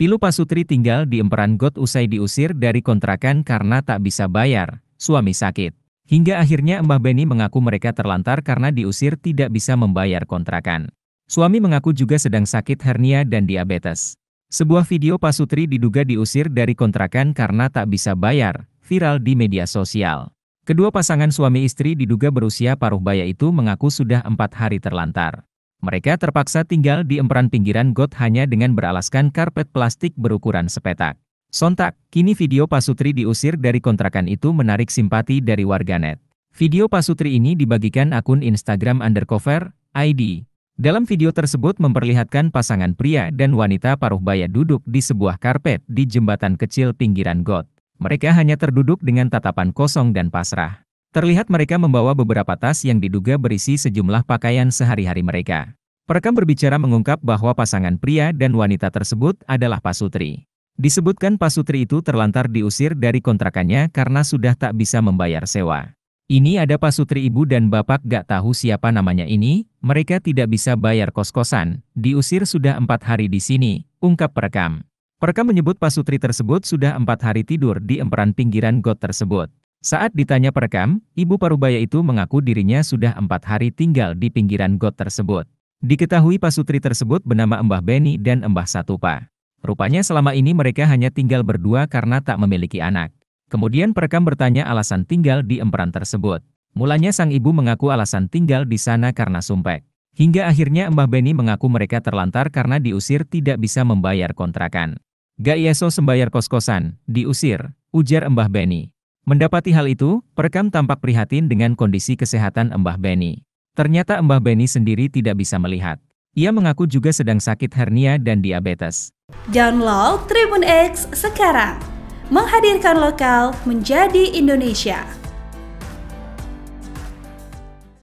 Pilu Pasutri tinggal di emperan got usai diusir dari kontrakan karena tak bisa bayar, suami sakit. Hingga akhirnya Mbah Beni mengaku mereka terlantar karena diusir tidak bisa membayar kontrakan. Suami mengaku juga sedang sakit hernia dan diabetes. Sebuah video Pasutri diduga diusir dari kontrakan karena tak bisa bayar, viral di media sosial. Kedua pasangan suami istri diduga berusia paruh baya itu mengaku sudah empat hari terlantar. Mereka terpaksa tinggal di emperan pinggiran got hanya dengan beralaskan karpet plastik berukuran sepetak. Sontak, kini video Pasutri diusir dari kontrakan itu menarik simpati dari warganet. Video Pasutri ini dibagikan akun Instagram undercover, ID. Dalam video tersebut memperlihatkan pasangan pria dan wanita paruh baya duduk di sebuah karpet di jembatan kecil pinggiran got. Mereka hanya terduduk dengan tatapan kosong dan pasrah. Terlihat mereka membawa beberapa tas yang diduga berisi sejumlah pakaian sehari-hari mereka. Perekam berbicara mengungkap bahwa pasangan pria dan wanita tersebut adalah pasutri. Disebutkan pasutri itu terlantar diusir dari kontrakannya karena sudah tak bisa membayar sewa. Ini ada pasutri ibu dan bapak gak tahu siapa namanya ini, mereka tidak bisa bayar kos-kosan, diusir sudah empat hari di sini, ungkap perekam. Perekam menyebut pasutri tersebut sudah empat hari tidur di emperan pinggiran got tersebut. Saat ditanya perekam, ibu Parubaya itu mengaku dirinya sudah empat hari tinggal di pinggiran got tersebut. Diketahui pasutri tersebut bernama Mbah Beni dan Mbah Satupa. Rupanya selama ini mereka hanya tinggal berdua karena tak memiliki anak. Kemudian perekam bertanya alasan tinggal di emperan tersebut. Mulanya sang ibu mengaku alasan tinggal di sana karena sumpek. Hingga akhirnya Mbah Beni mengaku mereka terlantar karena diusir tidak bisa membayar kontrakan. Gak yeso sembayar kos-kosan, diusir, ujar Mbah Beni. Mendapati hal itu, perekam tampak prihatin dengan kondisi kesehatan Mbah Beni. Ternyata Mbah Beni sendiri tidak bisa melihat. Ia mengaku juga sedang sakit hernia dan diabetes. Download Tribun X sekarang. Menghadirkan lokal menjadi Indonesia.